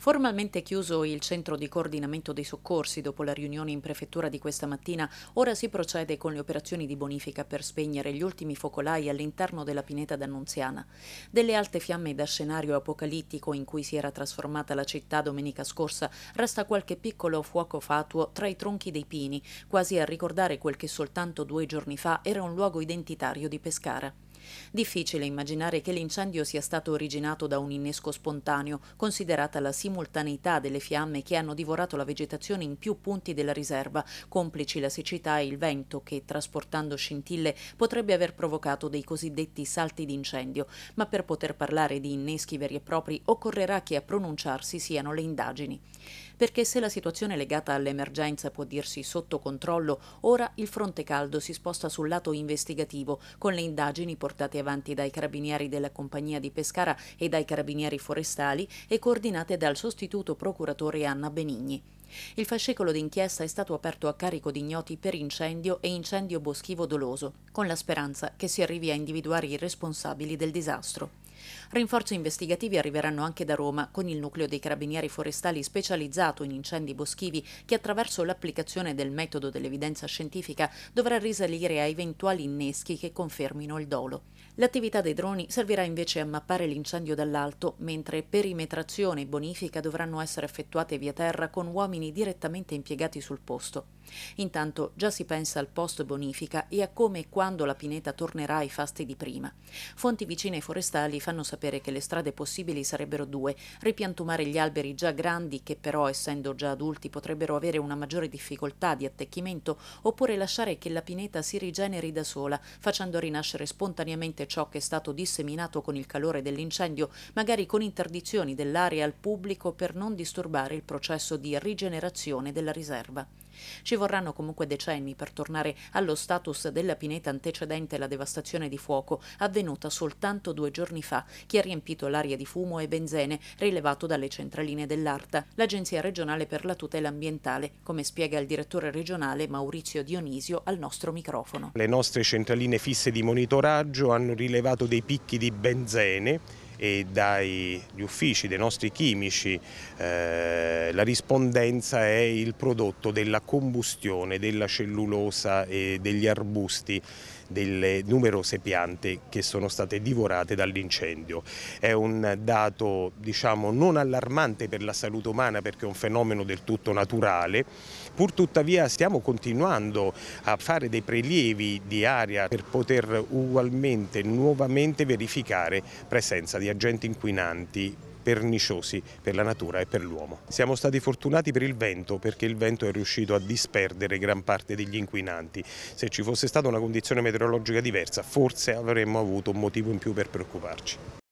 Formalmente chiuso il centro di coordinamento dei soccorsi dopo la riunione in prefettura di questa mattina, ora si procede con le operazioni di bonifica per spegnere gli ultimi focolai all'interno della pineta d'Annunziana. Delle alte fiamme da scenario apocalittico in cui si era trasformata la città domenica scorsa, resta qualche piccolo fuoco fatuo tra i tronchi dei pini, quasi a ricordare quel che soltanto due giorni fa era un luogo identitario di Pescara. Difficile immaginare che l'incendio sia stato originato da un innesco spontaneo, considerata la simultaneità delle fiamme che hanno divorato la vegetazione in più punti della riserva, complici la siccità e il vento che, trasportando scintille, potrebbe aver provocato dei cosiddetti salti d'incendio. Ma per poter parlare di inneschi veri e propri occorrerà che a pronunciarsi siano le indagini perché se la situazione legata all'emergenza può dirsi sotto controllo, ora il fronte caldo si sposta sul lato investigativo, con le indagini portate avanti dai carabinieri della compagnia di Pescara e dai carabinieri forestali e coordinate dal sostituto procuratore Anna Benigni. Il fascicolo d'inchiesta è stato aperto a carico di ignoti per incendio e incendio boschivo doloso, con la speranza che si arrivi a individuare i responsabili del disastro. Rinforzi investigativi arriveranno anche da Roma, con il nucleo dei carabinieri forestali specializzato in incendi boschivi che attraverso l'applicazione del metodo dell'evidenza scientifica dovrà risalire a eventuali inneschi che confermino il dolo. L'attività dei droni servirà invece a mappare l'incendio dall'alto, mentre perimetrazione e bonifica dovranno essere effettuate via terra con uomini direttamente impiegati sul posto. Intanto già si pensa al post bonifica e a come e quando la pineta tornerà ai fasti di prima. Fonti vicine ai forestali fanno sapere sapere che le strade possibili sarebbero due, ripiantumare gli alberi già grandi che però essendo già adulti potrebbero avere una maggiore difficoltà di attecchimento, oppure lasciare che la pineta si rigeneri da sola, facendo rinascere spontaneamente ciò che è stato disseminato con il calore dell'incendio, magari con interdizioni dell'area al pubblico per non disturbare il processo di rigenerazione della riserva. Ci vorranno comunque decenni per tornare allo status della pineta antecedente la devastazione di fuoco avvenuta soltanto due giorni fa che ha riempito l'aria di fumo e benzene rilevato dalle centraline dell'ARTA, l'Agenzia regionale per la tutela ambientale, come spiega il direttore regionale Maurizio Dionisio al nostro microfono. Le nostre centraline fisse di monitoraggio hanno rilevato dei picchi di benzene e dagli uffici dei nostri chimici eh, la rispondenza è il prodotto della combustione della cellulosa e degli arbusti delle numerose piante che sono state divorate dall'incendio. È un dato diciamo, non allarmante per la salute umana perché è un fenomeno del tutto naturale, pur tuttavia stiamo continuando a fare dei prelievi di aria per poter ugualmente, nuovamente verificare presenza di agenti inquinanti perniciosi per la natura e per l'uomo. Siamo stati fortunati per il vento perché il vento è riuscito a disperdere gran parte degli inquinanti. Se ci fosse stata una condizione meteorologica diversa forse avremmo avuto un motivo in più per preoccuparci.